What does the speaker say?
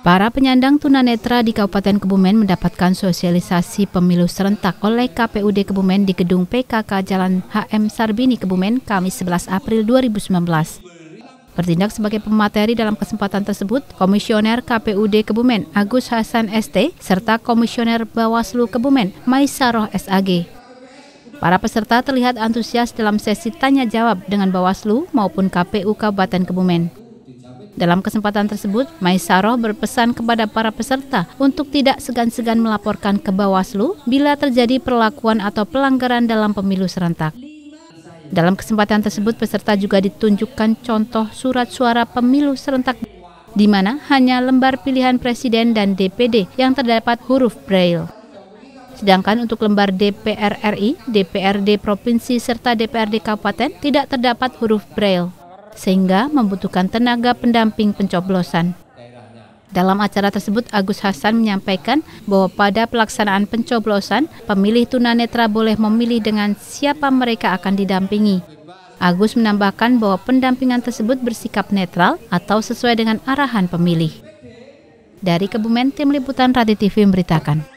Para penyandang tunanetra di Kabupaten Kebumen mendapatkan sosialisasi pemilu serentak oleh KPUD Kebumen di gedung PKK Jalan HM Sarbini Kebumen Kamis 11 April 2019. Bertindak sebagai pemateri dalam kesempatan tersebut, Komisioner KPUD Kebumen Agus Hasan ST serta Komisioner Bawaslu Kebumen Maisaroh SAG. Para peserta terlihat antusias dalam sesi tanya jawab dengan Bawaslu maupun KPU Kabupaten Kebumen. Dalam kesempatan tersebut, Maisaroh berpesan kepada para peserta untuk tidak segan-segan melaporkan ke Bawaslu bila terjadi perlakuan atau pelanggaran dalam pemilu serentak. Dalam kesempatan tersebut, peserta juga ditunjukkan contoh surat suara pemilu serentak di mana hanya lembar pilihan presiden dan DPD yang terdapat huruf braille. Sedangkan untuk lembar DPR RI, DPRD provinsi serta DPRD kabupaten tidak terdapat huruf braille sehingga membutuhkan tenaga pendamping pencoblosan. Dalam acara tersebut, Agus Hasan menyampaikan bahwa pada pelaksanaan pencoblosan, pemilih tunanetra boleh memilih dengan siapa mereka akan didampingi. Agus menambahkan bahwa pendampingan tersebut bersikap netral atau sesuai dengan arahan pemilih. Dari Kebumen, Tim Liputan Radio TV memberitakan.